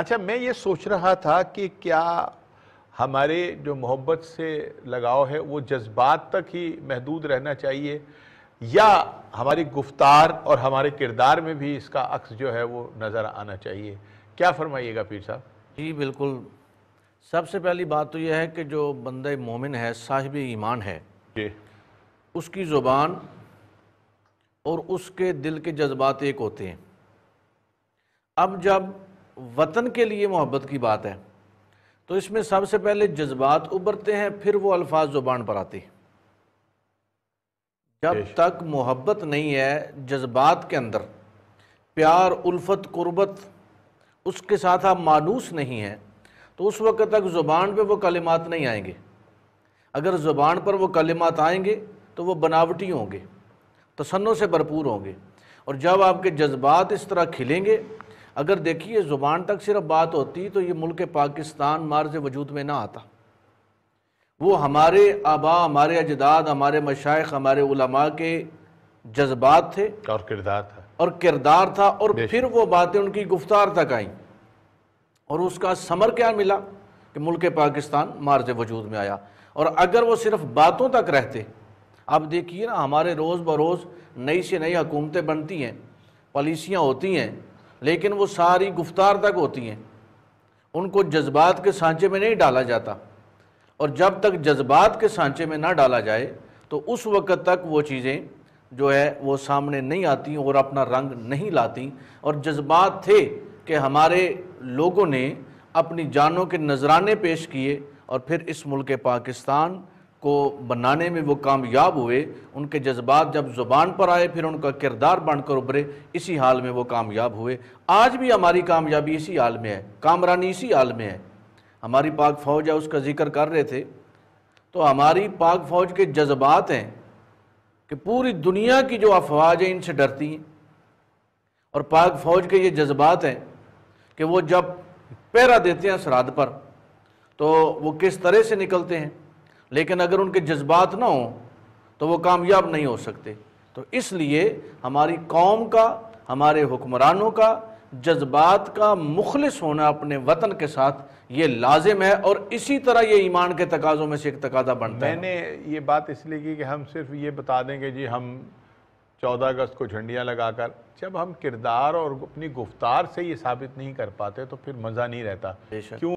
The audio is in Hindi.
अच्छा मैं ये सोच रहा था कि क्या हमारे जो मोहब्बत से लगाव है वो जज्बात तक ही महदूद रहना चाहिए या हमारी गुफ्तार और हमारे किरदार में भी इसका अक्स जो है वो नज़र आना चाहिए क्या फरमाइएगा पीर साहब जी बिल्कुल सबसे पहली बात तो यह है कि जो बंद मोमिन है साहिब ईमान है जी उसकी ज़ुबान और उसके दिल के जज्बात एक होते हैं अब जब वतन के लिए मोहब्बत की बात है तो इसमें सबसे पहले जज्बात उभरते हैं फिर वो अल्फाज ज़ुबान पर आती जब तक मोहब्बत नहीं है जज्बात के अंदर प्यार उल्फत कुर्बत उसके साथ आप मानूस नहीं हैं तो उस वक्त तक ज़ुबान पे वो कलिमात नहीं आएंगे अगर ज़ुबान पर वो कलिमात आएंगे तो वो बनावटी होंगे तसन्नों से भरपूर होंगे और जब आपके जज्बात इस तरह खिलेंगे अगर देखिए ज़ुबान तक सिर्फ बात होती तो ये मुल्क पाकिस्तान मार्ज वजूद में ना आता वो हमारे आबा हमारे अजदाद हमारे मशाइ हमारे उलमा के जज्बात थे और किरदार था और किरदार था और फिर वो बातें उनकी गुफ्तार तक आई और उसका समर क्या मिला कि मुल्क पाकिस्तान मार्ज वजूद में आया और अगर वो सिर्फ बातों तक रहते आप देखिए ना हमारे रोज़ बरोज़ नई से नई हुकूमतें बनती हैं पॉलिसियाँ होती हैं लेकिन वो सारी गुफ्तार तक होती हैं उनको जज्बात के सांचे में नहीं डाला जाता और जब तक जज्बात के सांचे में ना डाला जाए तो उस वक़्त तक वो चीज़ें जो है वो सामने नहीं आती और अपना रंग नहीं लाती और जज्बात थे कि हमारे लोगों ने अपनी जानों के नजराने पेश किए और फिर इस मुल्क पाकिस्तान को बनाने में वो कामयाब हुए उनके जज्बात जब ज़ुबान पर आए फिर उनका किरदार बनकर उभरे इसी हाल में वो कामयाब हुए आज भी हमारी कामयाबी इसी हाल में है कामरानी इसी हाल में है हमारी पाक फ़ौज है उसका जिक्र कर रहे थे तो हमारी पाक फ़ौज के जज्बात हैं कि पूरी दुनिया की जो अफवाज हैं इनसे डरती हैं और पाक फ़ौज के ये जज्बात हैं कि वो जब पैरा देते हैं सराद पर तो वो किस तरह से निकलते हैं लेकिन अगर उनके जज्बात ना हों तो वो कामयाब नहीं हो सकते तो इसलिए हमारी कौम का हमारे हुक्मरानों का जज्बात का मुखलिस होना अपने वतन के साथ ये लाजिम है और इसी तरह ये ईमान के तकाज़ों में से एक तकाजा बनता मैंने है मैंने ये बात इसलिए की कि हम सिर्फ ये बता दें कि जी हम चौदह अगस्त को झंडियाँ लगाकर जब हम किरदार और अपनी गुफ्तार से ये साबित नहीं कर पाते तो फिर मज़ा नहीं रहता क्यों